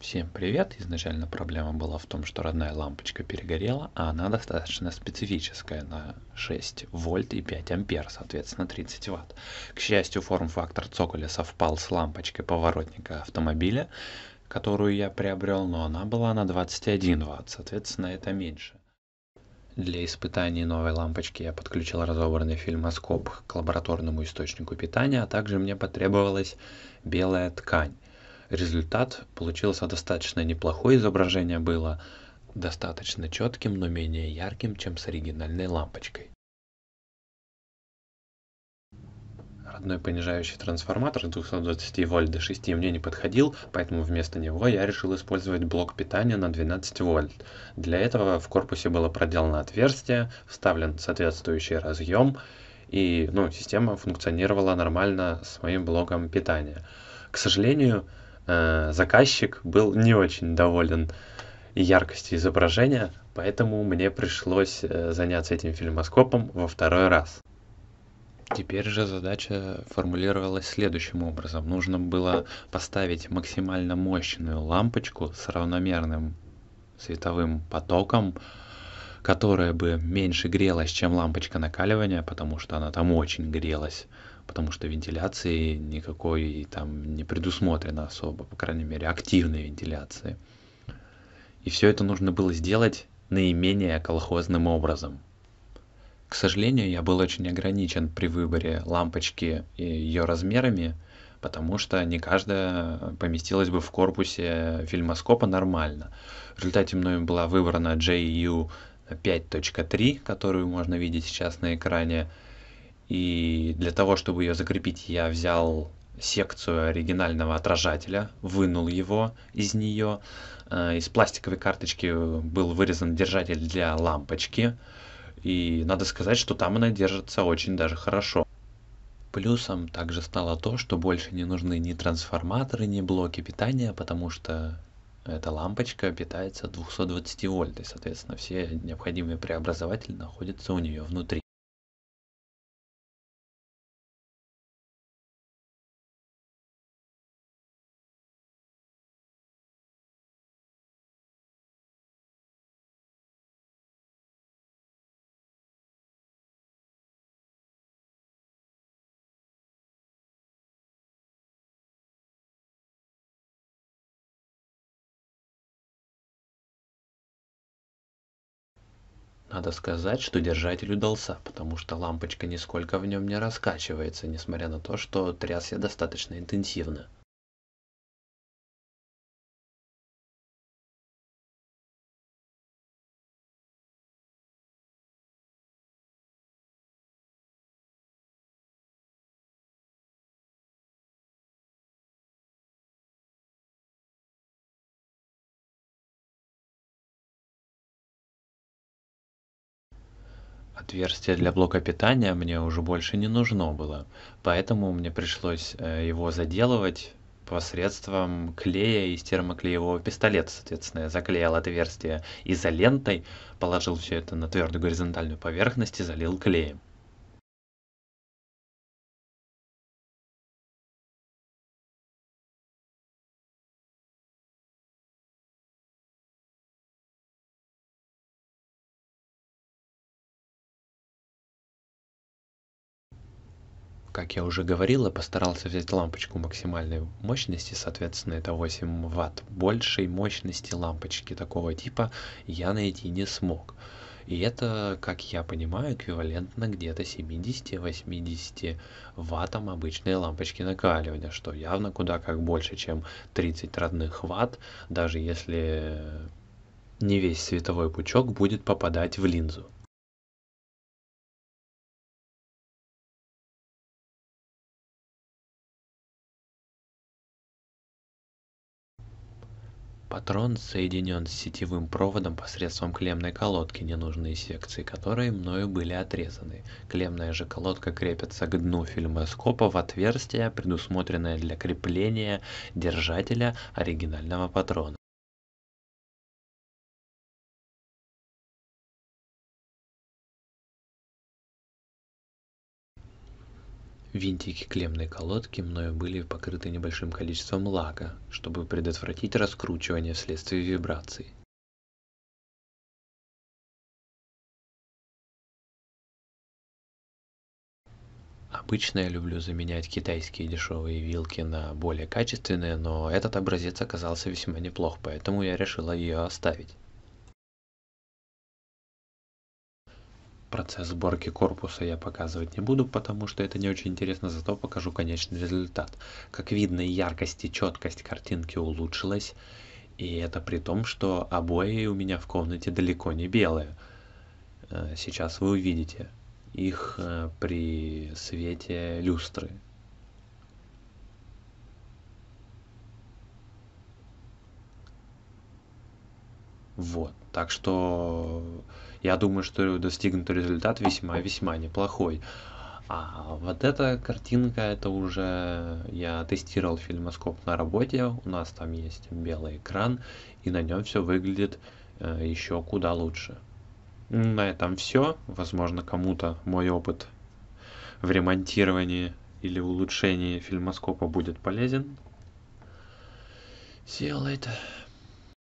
Всем привет! Изначально проблема была в том, что родная лампочка перегорела, а она достаточно специфическая на 6 вольт и 5 ампер, соответственно 30 ватт. К счастью, форм-фактор цоколя совпал с лампочкой поворотника автомобиля, которую я приобрел, но она была на 21 ватт, соответственно это меньше. Для испытаний новой лампочки я подключил разобранный фильмоскоп к лабораторному источнику питания, а также мне потребовалась белая ткань результат получился достаточно неплохой, изображение было достаточно четким, но менее ярким, чем с оригинальной лампочкой. Родной понижающий трансформатор с 220 вольт до 6 мне не подходил, поэтому вместо него я решил использовать блок питания на 12 вольт. Для этого в корпусе было проделано отверстие, вставлен соответствующий разъем, и ну, система функционировала нормально с моим блоком питания. К сожалению, Э, заказчик был не очень доволен яркостью изображения, поэтому мне пришлось э, заняться этим фильмоскопом во второй раз. Теперь же задача формулировалась следующим образом. Нужно было поставить максимально мощную лампочку с равномерным световым потоком, которая бы меньше грелась, чем лампочка накаливания, потому что она там очень грелась потому что вентиляции никакой там не предусмотрено особо, по крайней мере, активной вентиляции. И все это нужно было сделать наименее колхозным образом. К сожалению, я был очень ограничен при выборе лампочки и ее размерами, потому что не каждая поместилась бы в корпусе фильмоскопа нормально. В результате мной была выбрана JU 5.3, которую можно видеть сейчас на экране, и для того, чтобы ее закрепить, я взял секцию оригинального отражателя, вынул его из нее. Э, из пластиковой карточки был вырезан держатель для лампочки. И надо сказать, что там она держится очень даже хорошо. Плюсом также стало то, что больше не нужны ни трансформаторы, ни блоки питания, потому что эта лампочка питается 220 вольт, и, соответственно, все необходимые преобразователи находятся у нее внутри. Надо сказать, что держатель удался, потому что лампочка нисколько в нем не раскачивается, несмотря на то, что тряс я достаточно интенсивно. Отверстие для блока питания мне уже больше не нужно было, поэтому мне пришлось э, его заделывать посредством клея из термоклеевого пистолета, соответственно, я заклеил отверстие изолентой, положил все это на твердую горизонтальную поверхность и залил клеем. Как я уже говорил, я постарался взять лампочку максимальной мощности, соответственно это 8 ватт. Большей мощности лампочки такого типа я найти не смог. И это, как я понимаю, эквивалентно где-то 70-80 ваттам обычной лампочки накаливания, что явно куда как больше, чем 30 родных ватт, даже если не весь световой пучок будет попадать в линзу. Патрон соединен с сетевым проводом посредством клемной колодки, ненужные секции которой мною были отрезаны. Клемная же колодка крепится к дну фильмоскопа в отверстие, предусмотренное для крепления держателя оригинального патрона. Винтики клеммной колодки мною были покрыты небольшим количеством лака, чтобы предотвратить раскручивание вследствие вибраций. Обычно я люблю заменять китайские дешевые вилки на более качественные, но этот образец оказался весьма неплох, поэтому я решила ее оставить. Процесс сборки корпуса я показывать не буду, потому что это не очень интересно, зато покажу конечный результат. Как видно, яркость и четкость картинки улучшилась, и это при том, что обои у меня в комнате далеко не белые. Э, сейчас вы увидите их э, при свете люстры, Вот. Так что я думаю, что достигнутый результат весьма-весьма неплохой. А вот эта картинка, это уже я тестировал фильмоскоп на работе, у нас там есть белый экран, и на нем все выглядит э, еще куда лучше. На этом все. Возможно, кому-то мой опыт в ремонтировании или улучшении фильмоскопа будет полезен. See это.